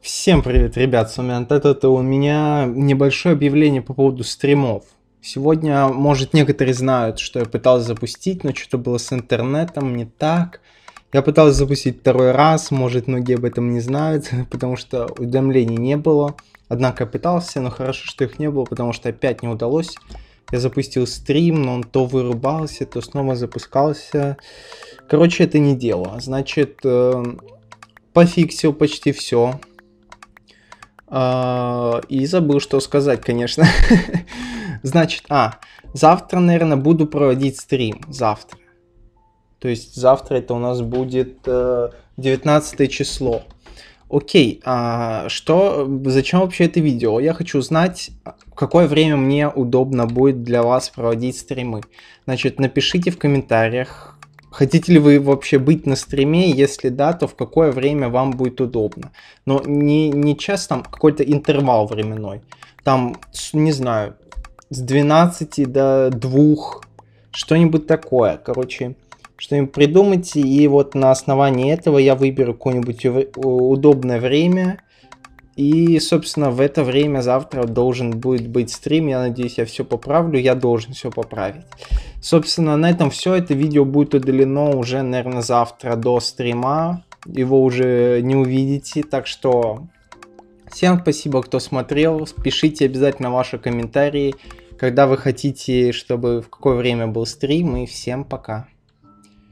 Всем привет, ребят, с вами Антет, это у меня небольшое объявление по поводу стримов. Сегодня, может, некоторые знают, что я пытался запустить, но что-то было с интернетом не так. Я пытался запустить второй раз, может, многие об этом не знают, потому что уведомлений не было. Однако я пытался, но хорошо, что их не было, потому что опять не удалось. Я запустил стрим, но он то вырубался, то снова запускался. Короче, это не дело. Значит, э, пофиксил почти все. А, и забыл, что сказать, конечно. Значит, а, завтра, наверное, буду проводить стрим. Завтра. То есть завтра это у нас будет 19 э, число. Окей, а что, зачем вообще это видео? Я хочу знать, какое время мне удобно будет для вас проводить стримы. Значит, напишите в комментариях, Хотите ли вы вообще быть на стриме? Если да, то в какое время вам будет удобно? Но не, не час, там какой-то интервал временной. Там, не знаю, с 12 до 2, что-нибудь такое. Короче, что-нибудь придумайте, и вот на основании этого я выберу какое-нибудь удобное время, и, собственно, в это время завтра должен будет быть стрим. Я надеюсь, я все поправлю. Я должен все поправить. Собственно, на этом все. Это видео будет удалено уже, наверное, завтра до стрима. Его уже не увидите. Так что всем спасибо, кто смотрел. Пишите обязательно ваши комментарии, когда вы хотите, чтобы в какое время был стрим. И всем пока.